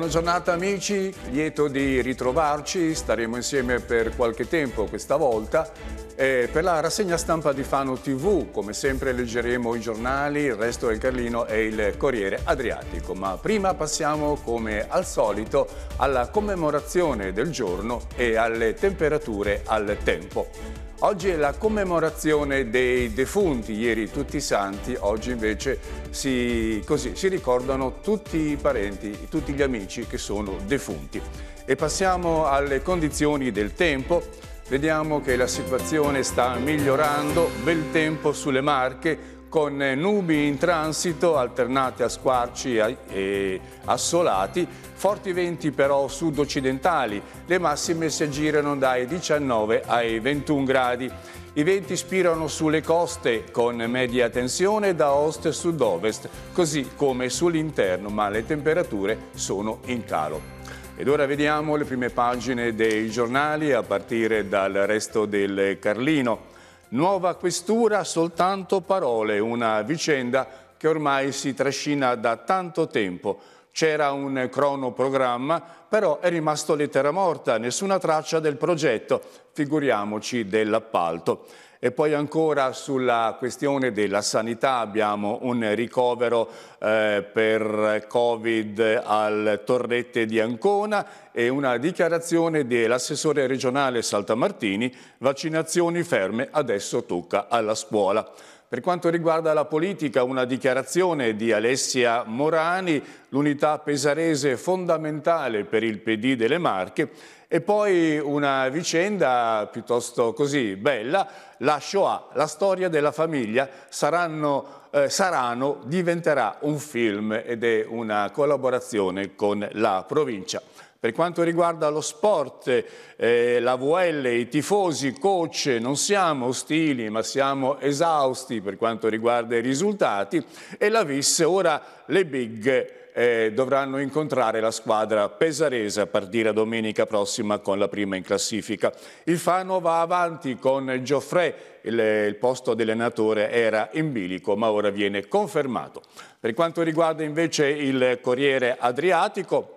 Buona giornata amici, lieto di ritrovarci, staremo insieme per qualche tempo questa volta eh, per la rassegna stampa di Fano TV, come sempre leggeremo i giornali, il resto del Carlino e il Corriere Adriatico, ma prima passiamo come al solito alla commemorazione del giorno e alle temperature al tempo. Oggi è la commemorazione dei defunti, ieri tutti i santi, oggi invece si, così, si, ricordano tutti i parenti, tutti gli amici che sono defunti. E passiamo alle condizioni del tempo, vediamo che la situazione sta migliorando, bel tempo sulle Marche, con eh, nubi in transito alternate a squarci e assolati, forti venti però sud-occidentali, le massime si aggirano dai 19 ai 21 gradi. I venti spirano sulle coste con media tensione da ost e sud-ovest, così come sull'interno, ma le temperature sono in calo. Ed ora vediamo le prime pagine dei giornali a partire dal resto del Carlino. Nuova questura, soltanto parole, una vicenda che ormai si trascina da tanto tempo. C'era un cronoprogramma, però è rimasto lettera morta, nessuna traccia del progetto, figuriamoci dell'appalto. E poi ancora sulla questione della sanità abbiamo un ricovero eh, per Covid al Torrette di Ancona e una dichiarazione dell'assessore regionale Saltamartini, vaccinazioni ferme, adesso tocca alla scuola. Per quanto riguarda la politica, una dichiarazione di Alessia Morani, l'unità pesarese fondamentale per il PD delle Marche, e poi una vicenda piuttosto così bella, la Shoah, la storia della famiglia, saranno, eh, Sarano diventerà un film ed è una collaborazione con la provincia. Per quanto riguarda lo sport, eh, la VL, i tifosi, coach, non siamo ostili ma siamo esausti per quanto riguarda i risultati e la VIS ora le big eh, dovranno incontrare la squadra pesarese a partire domenica prossima con la prima in classifica. Il Fano va avanti con Gioffrè, il, il posto dell'allenatore era in bilico ma ora viene confermato. Per quanto riguarda invece il Corriere Adriatico,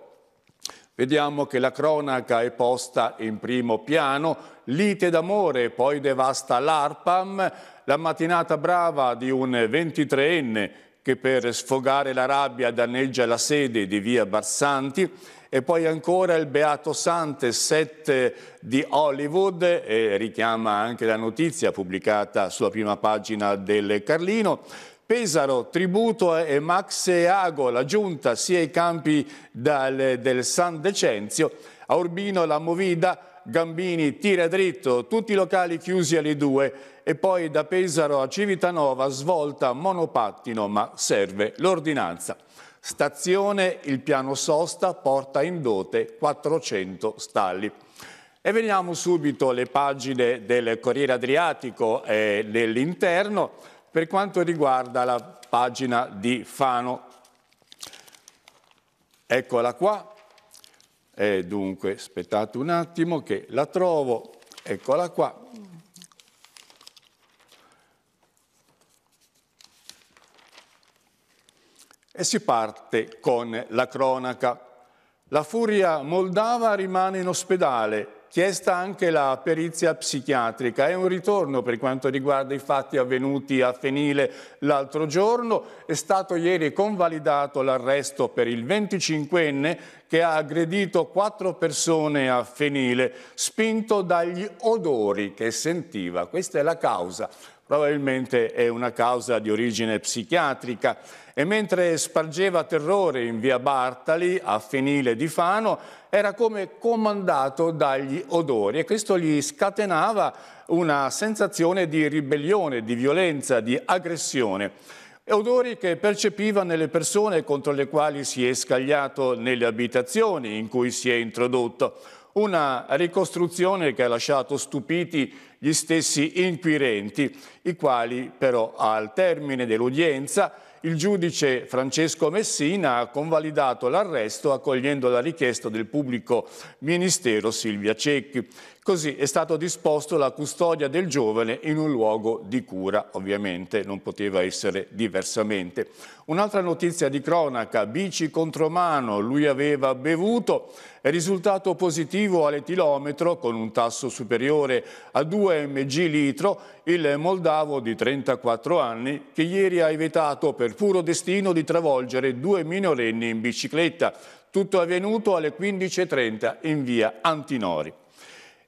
Vediamo che la cronaca è posta in primo piano, lite d'amore, poi devasta l'ARPAM, la mattinata brava di un 23enne che per sfogare la rabbia danneggia la sede di via Barsanti e poi ancora il Beato Sante 7 di Hollywood, e richiama anche la notizia pubblicata sulla prima pagina del Carlino, Pesaro, Tributo e Maxe Ago, la giunta sia ai campi dal, del San Decenzio, a Urbino la Movida, Gambini tira dritto, tutti i locali chiusi alle due e poi da Pesaro a Civitanova svolta monopattino ma serve l'ordinanza. Stazione, il piano sosta porta in dote 400 stalli. E veniamo subito alle pagine del Corriere Adriatico e dell'interno per quanto riguarda la pagina di Fano. Eccola qua, e dunque aspettate un attimo che la trovo, eccola qua. E si parte con la cronaca. La furia moldava rimane in ospedale, Chiesta anche la perizia psichiatrica, è un ritorno per quanto riguarda i fatti avvenuti a Fenile l'altro giorno, è stato ieri convalidato l'arresto per il 25enne che ha aggredito quattro persone a Fenile, spinto dagli odori che sentiva. Questa è la causa probabilmente è una causa di origine psichiatrica. E mentre spargeva terrore in via Bartali, a Fenile di Fano, era come comandato dagli odori e questo gli scatenava una sensazione di ribellione, di violenza, di aggressione. Odori che percepiva nelle persone contro le quali si è scagliato nelle abitazioni in cui si è introdotto. Una ricostruzione che ha lasciato stupiti gli stessi inquirenti, i quali però al termine dell'udienza il giudice Francesco Messina ha convalidato l'arresto accogliendo la richiesta del pubblico ministero Silvia Cecchi. Così è stato disposto la custodia del giovane in un luogo di cura, ovviamente non poteva essere diversamente. Un'altra notizia di cronaca, bici contro mano, lui aveva bevuto, è risultato positivo all'etilometro con un tasso superiore a 2 mg litro, il moldavo di 34 anni che ieri ha evitato per puro destino di travolgere due minorenni in bicicletta. Tutto avvenuto alle 15.30 in via Antinori.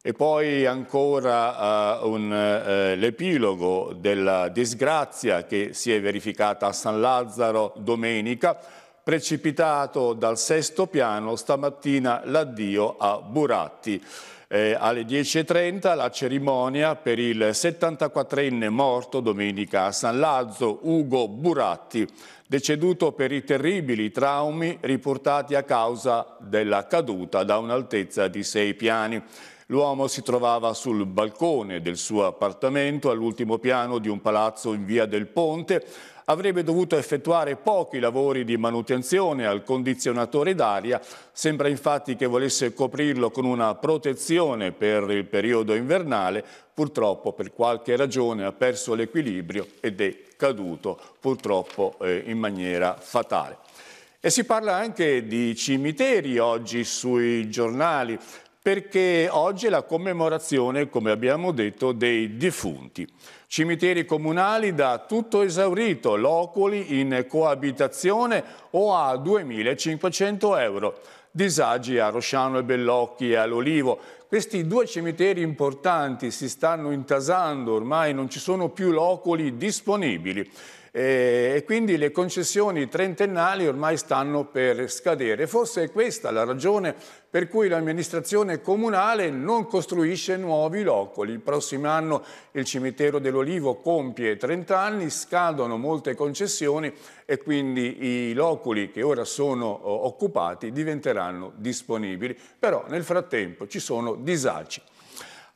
E poi ancora eh, eh, l'epilogo della disgrazia che si è verificata a San Lazzaro domenica, precipitato dal sesto piano stamattina l'addio a Buratti. Eh, alle 10.30 la cerimonia per il 74enne morto domenica a San Lazzo, Ugo Buratti, deceduto per i terribili traumi riportati a causa della caduta da un'altezza di sei piani. L'uomo si trovava sul balcone del suo appartamento all'ultimo piano di un palazzo in via del Ponte. Avrebbe dovuto effettuare pochi lavori di manutenzione al condizionatore d'aria. Sembra infatti che volesse coprirlo con una protezione per il periodo invernale. Purtroppo per qualche ragione ha perso l'equilibrio ed è caduto purtroppo eh, in maniera fatale. E si parla anche di cimiteri oggi sui giornali perché oggi è la commemorazione, come abbiamo detto, dei defunti. Cimiteri comunali da tutto esaurito, loculi in coabitazione o a 2.500 euro. Disagi a Rosciano e Bellocchi e all'Olivo. Questi due cimiteri importanti si stanno intasando, ormai non ci sono più loculi disponibili e quindi le concessioni trentennali ormai stanno per scadere. Forse è questa la ragione per cui l'amministrazione comunale non costruisce nuovi loculi. Il prossimo anno il cimitero dell'Olivo compie 30 anni, scadono molte concessioni e quindi i loculi che ora sono eh, occupati diventeranno disponibili. Però nel frattempo ci sono disagi.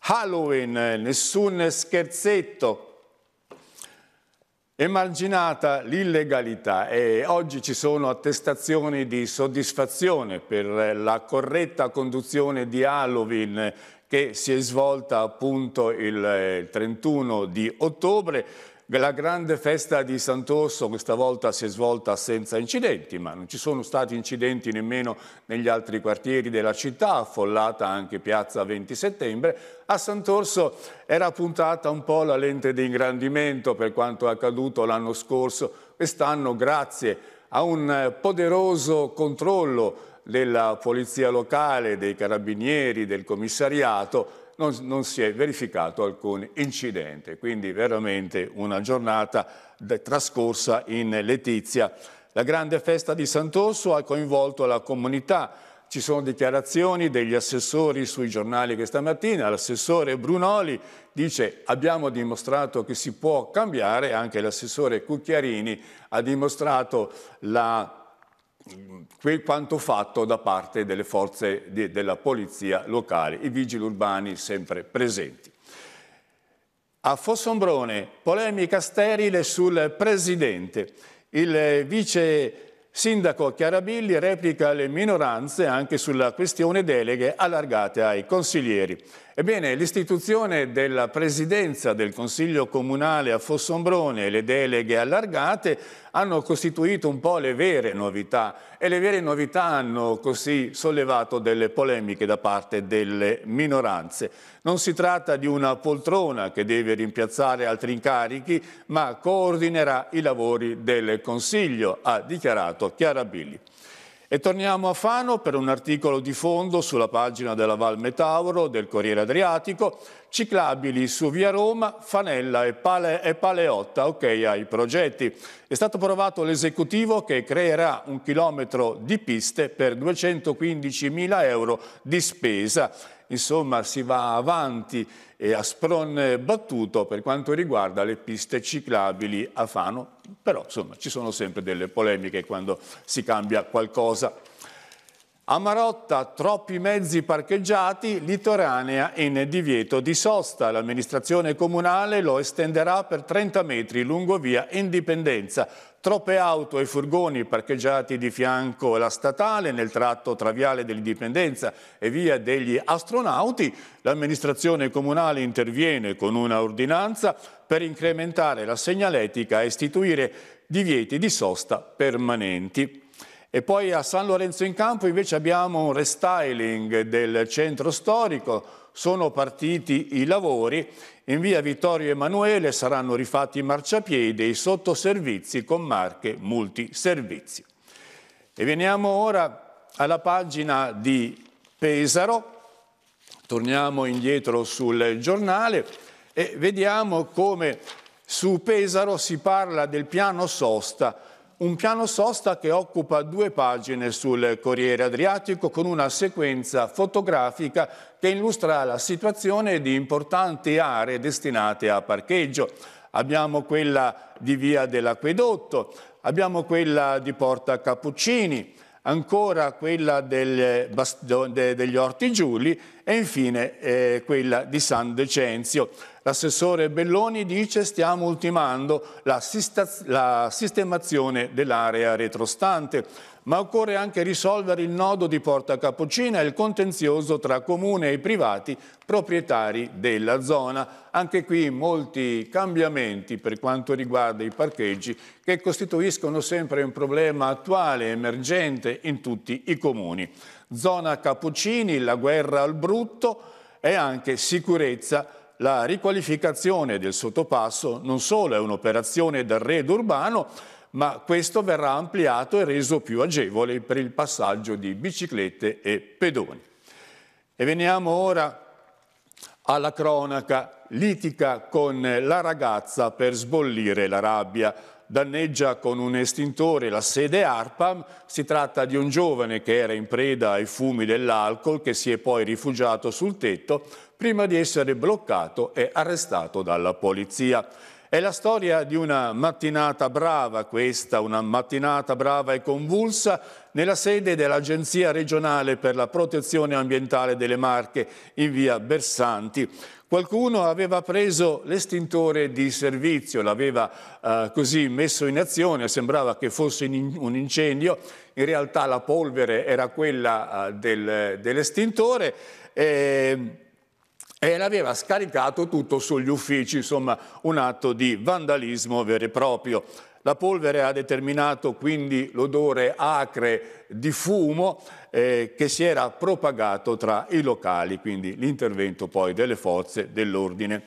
Halloween, eh, nessun scherzetto, Emarginata l'illegalità e oggi ci sono attestazioni di soddisfazione per la corretta conduzione di Halloween che si è svolta appunto il 31 eh, di ottobre la grande festa di Sant'Orso questa volta si è svolta senza incidenti, ma non ci sono stati incidenti nemmeno negli altri quartieri della città, affollata anche Piazza 20 Settembre. A Sant'Orso era puntata un po' la lente di ingrandimento per quanto accaduto l'anno scorso. Quest'anno, grazie a un eh, poderoso controllo della polizia locale, dei carabinieri, del commissariato, non, non si è verificato alcun incidente, quindi veramente una giornata trascorsa in letizia. La grande festa di Sant'Osso ha coinvolto la comunità, ci sono dichiarazioni degli assessori sui giornali questa mattina. l'assessore Brunoli dice abbiamo dimostrato che si può cambiare, anche l'assessore Cucchiarini ha dimostrato la quel quanto fatto da parte delle forze di, della polizia locale, i vigili urbani sempre presenti. A Fossombrone, polemica sterile sul presidente. Il vice sindaco Chiarabilli replica le minoranze anche sulla questione deleghe allargate ai consiglieri. Ebbene, l'istituzione della presidenza del Consiglio Comunale a Fossombrone e le deleghe allargate hanno costituito un po' le vere novità e le vere novità hanno così sollevato delle polemiche da parte delle minoranze. Non si tratta di una poltrona che deve rimpiazzare altri incarichi, ma coordinerà i lavori del Consiglio, ha dichiarato Chiara Billi. E torniamo a Fano per un articolo di fondo sulla pagina della Val Metauro del Corriere Adriatico, ciclabili su Via Roma, Fanella e, Pale e Paleotta, ok ai progetti. È stato approvato l'esecutivo che creerà un chilometro di piste per 215 mila euro di spesa. Insomma si va avanti e a spron battuto per quanto riguarda le piste ciclabili a Fano, però insomma ci sono sempre delle polemiche quando si cambia qualcosa a Marotta troppi mezzi parcheggiati, litoranea in divieto di sosta. L'amministrazione comunale lo estenderà per 30 metri lungo via Indipendenza. Troppe auto e furgoni parcheggiati di fianco alla statale nel tratto tra Viale dell'Indipendenza e Via degli Astronauti. L'amministrazione comunale interviene con una ordinanza per incrementare la segnaletica e istituire divieti di sosta permanenti. E poi a San Lorenzo in Campo invece abbiamo un restyling del centro storico, sono partiti i lavori, in via Vittorio Emanuele saranno rifatti i marciapiedi e i sottoservizi con marche multiservizi. E veniamo ora alla pagina di Pesaro, torniamo indietro sul giornale e vediamo come su Pesaro si parla del piano sosta un piano sosta che occupa due pagine sul Corriere Adriatico con una sequenza fotografica che illustra la situazione di importanti aree destinate a parcheggio. Abbiamo quella di Via dell'Acquedotto, abbiamo quella di Porta Cappuccini, ancora quella degli Orti Giuli e infine eh, quella di San Decenzio. L'assessore Belloni dice stiamo ultimando la, la sistemazione dell'area retrostante, ma occorre anche risolvere il nodo di Porta Capocina e il contenzioso tra comune e privati proprietari della zona. Anche qui molti cambiamenti per quanto riguarda i parcheggi che costituiscono sempre un problema attuale, e emergente in tutti i comuni. Zona Capocini, la guerra al brutto e anche sicurezza la riqualificazione del sottopasso non solo è un'operazione d'arredo urbano, ma questo verrà ampliato e reso più agevole per il passaggio di biciclette e pedoni. E veniamo ora alla cronaca litica con la ragazza per sbollire la rabbia danneggia con un estintore la sede ARPAM, si tratta di un giovane che era in preda ai fumi dell'alcol che si è poi rifugiato sul tetto prima di essere bloccato e arrestato dalla polizia. È la storia di una mattinata brava questa, una mattinata brava e convulsa nella sede dell'Agenzia regionale per la protezione ambientale delle Marche in via Bersanti. Qualcuno aveva preso l'estintore di servizio, l'aveva eh, così messo in azione, sembrava che fosse in, un incendio, in realtà la polvere era quella eh, del, dell'estintore. Eh, e l'aveva scaricato tutto sugli uffici, insomma un atto di vandalismo vero e proprio. La polvere ha determinato quindi l'odore acre di fumo eh, che si era propagato tra i locali, quindi l'intervento poi delle forze dell'ordine.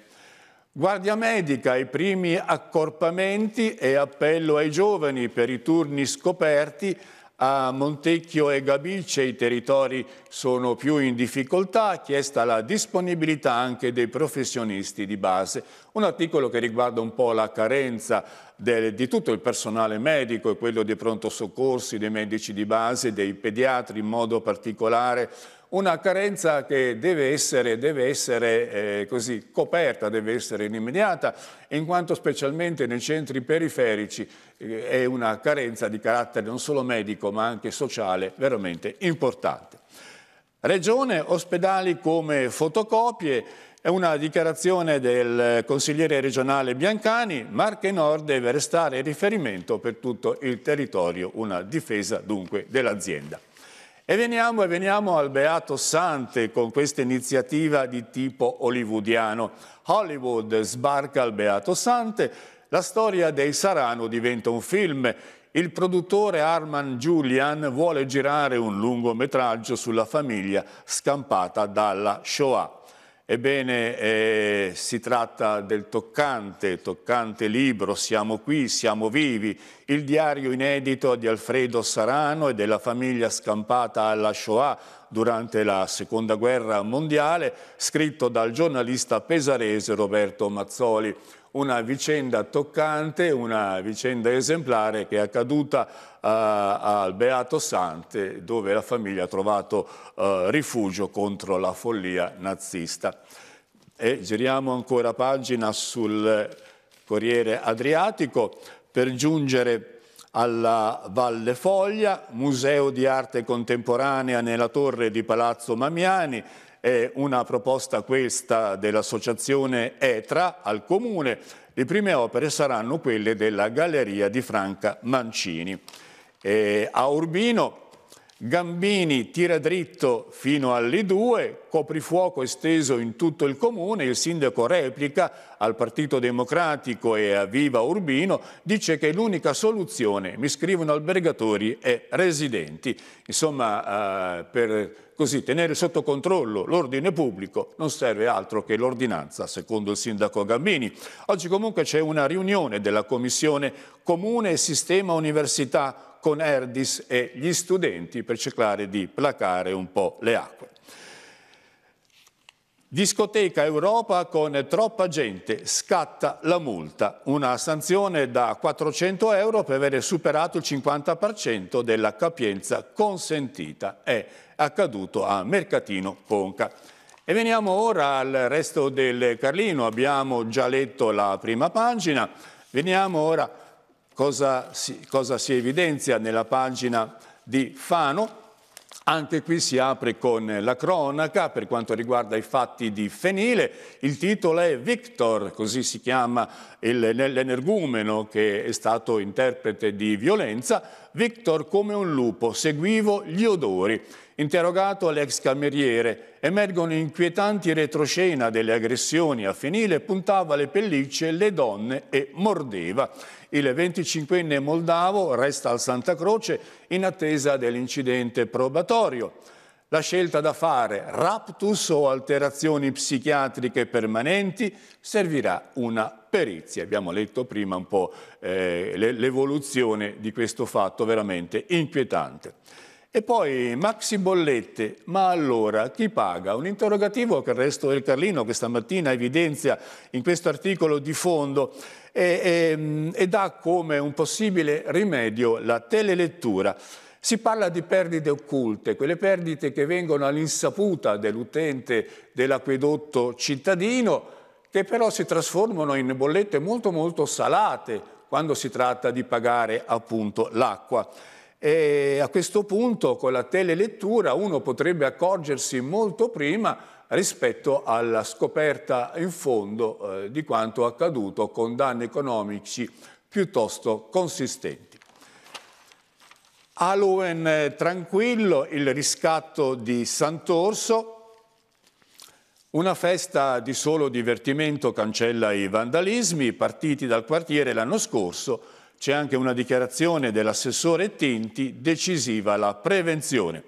Guardia medica, i primi accorpamenti e appello ai giovani per i turni scoperti a Montecchio e Gabice i territori sono più in difficoltà, chiesta la disponibilità anche dei professionisti di base. Un articolo che riguarda un po' la carenza del, di tutto il personale medico e quello dei pronto soccorsi, dei medici di base, dei pediatri in modo particolare, una carenza che deve essere, deve essere eh, così, coperta, deve essere immediata, in quanto specialmente nei centri periferici eh, è una carenza di carattere non solo medico ma anche sociale veramente importante. Regione, ospedali come fotocopie, è una dichiarazione del consigliere regionale Biancani, Marche Nord deve restare riferimento per tutto il territorio, una difesa dunque dell'azienda. E veniamo, e veniamo, al Beato Sante con questa iniziativa di tipo hollywoodiano. Hollywood sbarca al Beato Sante, la storia dei Sarano diventa un film. Il produttore Arman Julian vuole girare un lungometraggio sulla famiglia scampata dalla Shoah. Ebbene, eh, si tratta del toccante, toccante libro, siamo qui, siamo vivi, il diario inedito di Alfredo Sarano e della famiglia scampata alla Shoah durante la Seconda Guerra Mondiale, scritto dal giornalista pesarese Roberto Mazzoli una vicenda toccante, una vicenda esemplare che è accaduta uh, al Beato Sante dove la famiglia ha trovato uh, rifugio contro la follia nazista. E giriamo ancora pagina sul Corriere Adriatico per giungere alla Valle Foglia, Museo di Arte Contemporanea nella torre di Palazzo Mamiani, è una proposta questa dell'associazione ETRA al Comune. Le prime opere saranno quelle della Galleria di Franca Mancini. E a Urbino Gambini tira dritto fino all'I2, coprifuoco esteso in tutto il comune, il sindaco replica al Partito Democratico e a Viva Urbino, dice che l'unica soluzione, mi scrivono albergatori e residenti, insomma eh, per così tenere sotto controllo l'ordine pubblico non serve altro che l'ordinanza, secondo il sindaco Gambini. Oggi comunque c'è una riunione della Commissione Comune e Sistema Università con Erdis e gli studenti per cercare di placare un po' le acque. Discoteca Europa con troppa gente, scatta la multa, una sanzione da 400 euro per aver superato il 50% della capienza consentita. È accaduto a Mercatino Conca. E veniamo ora al resto del Carlino, abbiamo già letto la prima pagina, veniamo ora Cosa si, cosa si evidenzia nella pagina di Fano? Anche qui si apre con la cronaca per quanto riguarda i fatti di Fenile. Il titolo è Victor, così si chiama l'energumeno che è stato interprete di violenza. Victor come un lupo, seguivo gli odori. Interrogato l'ex cameriere, emergono inquietanti retroscena delle aggressioni. A Fenile puntava le pellicce, le donne e mordeva. Il 25enne moldavo resta al Santa Croce in attesa dell'incidente probatorio. La scelta da fare, raptus o alterazioni psichiatriche permanenti, servirà una perizia. Abbiamo letto prima un po' eh, l'evoluzione di questo fatto veramente inquietante. E poi maxi bollette, ma allora chi paga? Un interrogativo che il resto del Carlino questa mattina evidenzia in questo articolo di fondo e, ehm, e, ed ha come un possibile rimedio la telelettura. Si parla di perdite occulte, quelle perdite che vengono all'insaputa dell'utente dell'acquedotto cittadino, che però si trasformano in bollette molto molto salate quando si tratta di pagare appunto l'acqua. E a questo punto con la telelettura uno potrebbe accorgersi molto prima rispetto alla scoperta in fondo eh, di quanto accaduto con danni economici piuttosto consistenti. Halloween eh, tranquillo, il riscatto di Sant'Orso, una festa di solo divertimento cancella i vandalismi partiti dal quartiere l'anno scorso c'è anche una dichiarazione dell'assessore Tinti decisiva la prevenzione.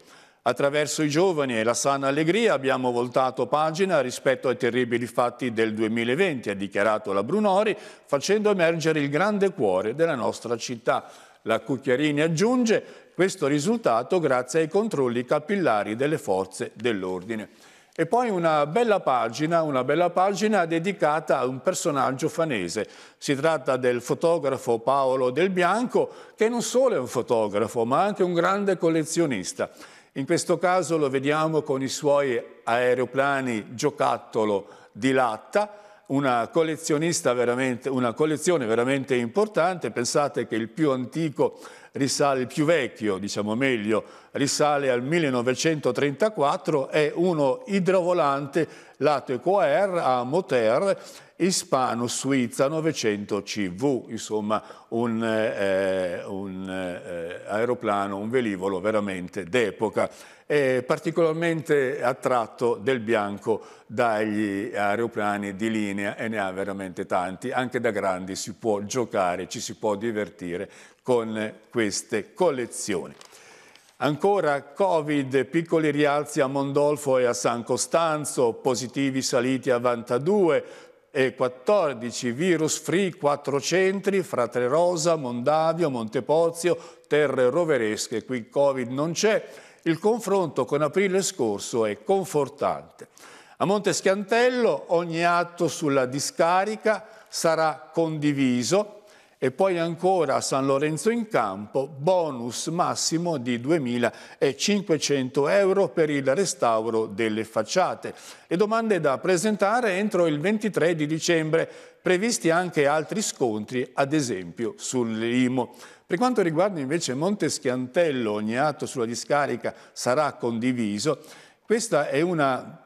Attraverso i giovani e la sana allegria abbiamo voltato pagina rispetto ai terribili fatti del 2020, ha dichiarato la Brunori, facendo emergere il grande cuore della nostra città. La Cucchiarini aggiunge questo risultato grazie ai controlli capillari delle forze dell'ordine. E poi una bella, pagina, una bella pagina, dedicata a un personaggio fanese. Si tratta del fotografo Paolo Del Bianco, che non solo è un fotografo, ma anche un grande collezionista. In questo caso lo vediamo con i suoi aeroplani giocattolo di latta, una, una, collezione veramente importante, pensate che il più antico risale, il più vecchio, diciamo meglio, risale al 1934, è uno idrovolante lato Ecoair a Moter, Hispano Suiza 900 CV, insomma un, eh, eh un eh, eh, aeroplano, un velivolo veramente d'epoca eh, particolarmente attratto del bianco dagli aeroplani di linea e ne ha veramente tanti, anche da grandi si può giocare, ci si può divertire con queste collezioni. Ancora Covid, piccoli rialzi a Mondolfo e a San Costanzo, positivi saliti a 92, e 14 virus free, quattro centri, Fratre Rosa, Mondavio, Montepozio, terre roveresche, qui Covid non c'è il confronto con aprile scorso è confortante. A Monte Schiantello ogni atto sulla discarica sarà condiviso e poi ancora a San Lorenzo in Campo, bonus massimo di 2.500 euro per il restauro delle facciate. Le domande da presentare entro il 23 di dicembre, previsti anche altri scontri, ad esempio sull'IMO. Per quanto riguarda invece Monte Schiantello, ogni atto sulla discarica sarà condiviso, questa è una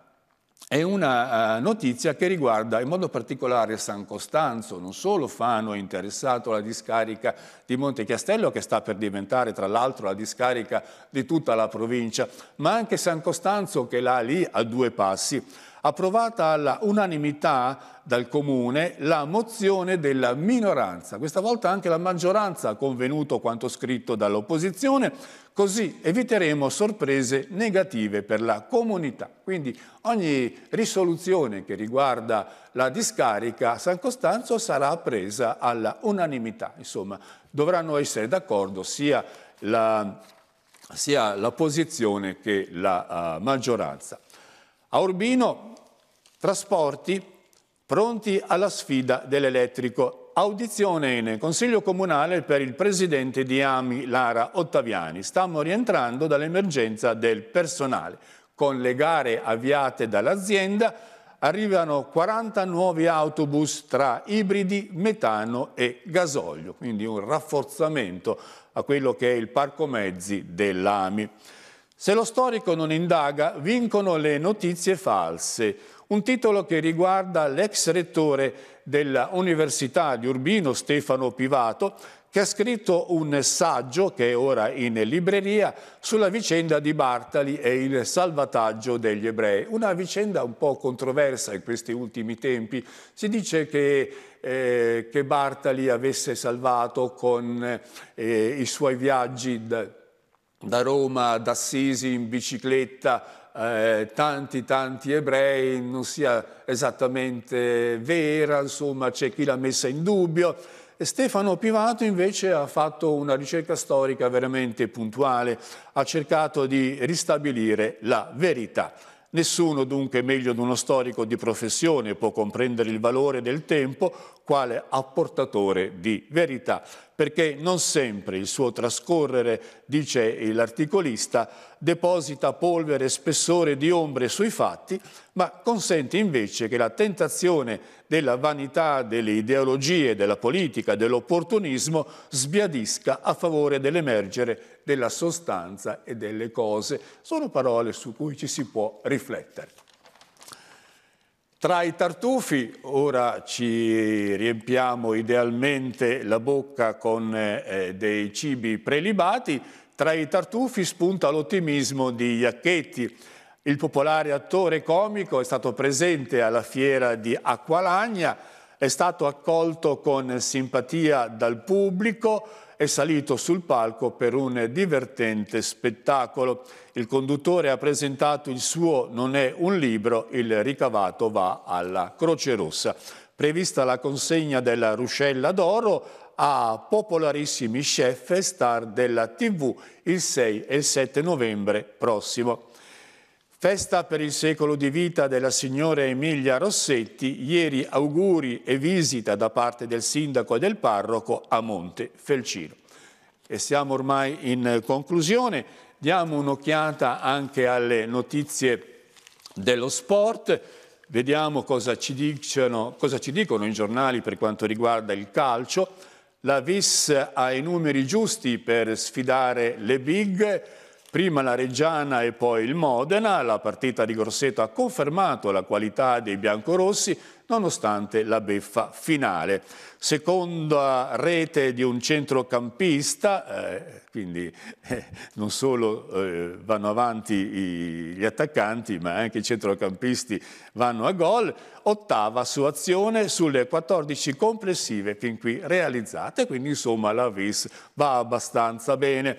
è una eh, notizia che riguarda in modo particolare San Costanzo, non solo Fano è interessato alla discarica di Montechiastello che sta per diventare tra l'altro la discarica di tutta la provincia, ma anche San Costanzo che l'ha lì a due passi approvata alla unanimità dal Comune la mozione della minoranza. Questa volta anche la maggioranza ha convenuto quanto scritto dall'opposizione, così eviteremo sorprese negative per la comunità. Quindi ogni risoluzione che riguarda la discarica a San Costanzo sarà presa alla unanimità. Insomma, dovranno essere d'accordo sia la sia l'opposizione che la uh, maggioranza. A Urbino trasporti pronti alla sfida dell'elettrico. Audizione in Consiglio Comunale per il presidente di AMI Lara Ottaviani. Stiamo rientrando dall'emergenza del personale. Con le gare avviate dall'azienda arrivano 40 nuovi autobus tra ibridi, metano e gasolio, quindi un rafforzamento a quello che è il parco mezzi dell'AMI. Se lo storico non indaga, vincono le notizie false. Un titolo che riguarda l'ex rettore dell'Università di Urbino, Stefano Pivato, che ha scritto un saggio, che è ora in libreria, sulla vicenda di Bartali e il salvataggio degli ebrei. Una vicenda un po' controversa in questi ultimi tempi. Si dice che, eh, che Bartali avesse salvato con eh, i suoi viaggi... Da, da Roma, ad Assisi in bicicletta, eh, tanti tanti ebrei, non sia esattamente vera, insomma c'è chi l'ha messa in dubbio. E Stefano Pivato invece ha fatto una ricerca storica veramente puntuale, ha cercato di ristabilire la verità. Nessuno dunque meglio di uno storico di professione può comprendere il valore del tempo quale apportatore di verità perché non sempre il suo trascorrere, dice l'articolista, deposita polvere e spessore di ombre sui fatti, ma consente invece che la tentazione della vanità, delle ideologie, della politica, dell'opportunismo sbiadisca a favore dell'emergere della sostanza e delle cose. Sono parole su cui ci si può riflettere. Tra i tartufi ora ci riempiamo idealmente la bocca con eh, dei cibi prelibati, tra i tartufi spunta l'ottimismo di Iacchetti. Il popolare attore comico è stato presente alla fiera di Acqualagna, è stato accolto con simpatia dal pubblico, è salito sul palco per un divertente spettacolo. Il conduttore ha presentato il suo Non è un libro, il ricavato va alla Croce Rossa. Prevista la consegna della Ruscella d'Oro a popolarissimi chef e star della TV il 6 e il 7 novembre prossimo. Festa per il secolo di vita della signora Emilia Rossetti, ieri auguri e visita da parte del sindaco e del parroco a Monte Felcino. E siamo ormai in conclusione, diamo un'occhiata anche alle notizie dello sport, vediamo cosa ci, dicono, cosa ci dicono i giornali per quanto riguarda il calcio. La VIS ha i numeri giusti per sfidare le big, prima la Reggiana e poi il Modena, la partita di Grosseto ha confermato la qualità dei biancorossi nonostante la beffa finale. Seconda rete di un centrocampista, eh, quindi eh, non solo eh, vanno avanti i, gli attaccanti ma anche i centrocampisti vanno a gol, ottava su azione sulle 14 complessive fin qui realizzate, quindi insomma la VIS va abbastanza bene.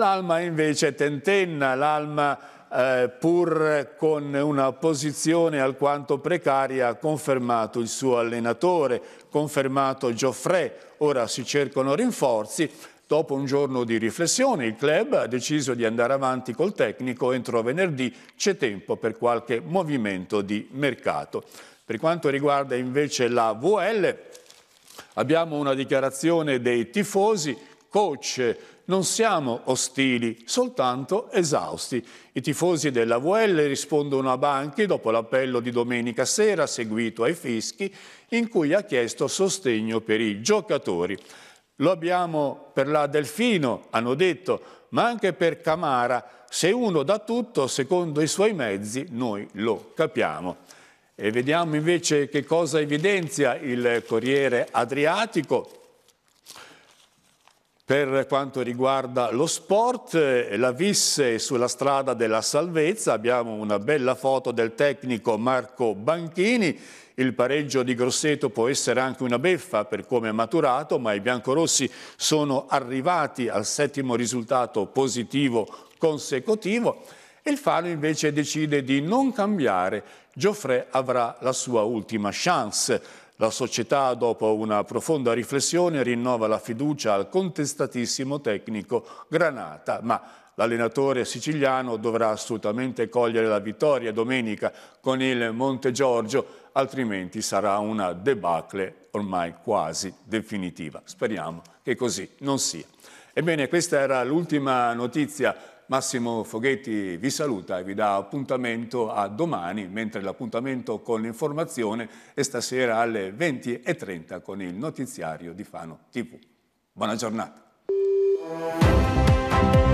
L'Alma invece tentenna, l'Alma eh, pur con una posizione alquanto precaria ha confermato il suo allenatore, confermato Geoffrey. ora si cercano rinforzi, Dopo un giorno di riflessione il club ha deciso di andare avanti col tecnico, entro venerdì c'è tempo per qualche movimento di mercato. Per quanto riguarda invece la VL abbiamo una dichiarazione dei tifosi, coach non siamo ostili, soltanto esausti. I tifosi della VL rispondono a Banchi dopo l'appello di domenica sera seguito ai fischi in cui ha chiesto sostegno per i giocatori. Lo abbiamo per la Delfino, hanno detto, ma anche per Camara. Se uno dà tutto secondo i suoi mezzi, noi lo capiamo. E vediamo invece che cosa evidenzia il Corriere Adriatico, per quanto riguarda lo sport, eh, la Visse sulla strada della salvezza, abbiamo una bella foto del tecnico Marco Banchini, il pareggio di Grosseto può essere anche una beffa per come è maturato, ma i biancorossi sono arrivati al settimo risultato positivo consecutivo e il Fano invece decide di non cambiare. Gioffre avrà la sua ultima chance. La società, dopo una profonda riflessione, rinnova la fiducia al contestatissimo tecnico Granata, ma L'allenatore siciliano dovrà assolutamente cogliere la vittoria domenica con il Monte Giorgio, altrimenti sarà una debacle ormai quasi definitiva. Speriamo che così non sia. Ebbene, questa era l'ultima notizia Massimo Foghetti vi saluta e vi dà appuntamento a domani, mentre l'appuntamento con l'informazione è stasera alle 20.30 con il notiziario di Fano TV. Buona giornata.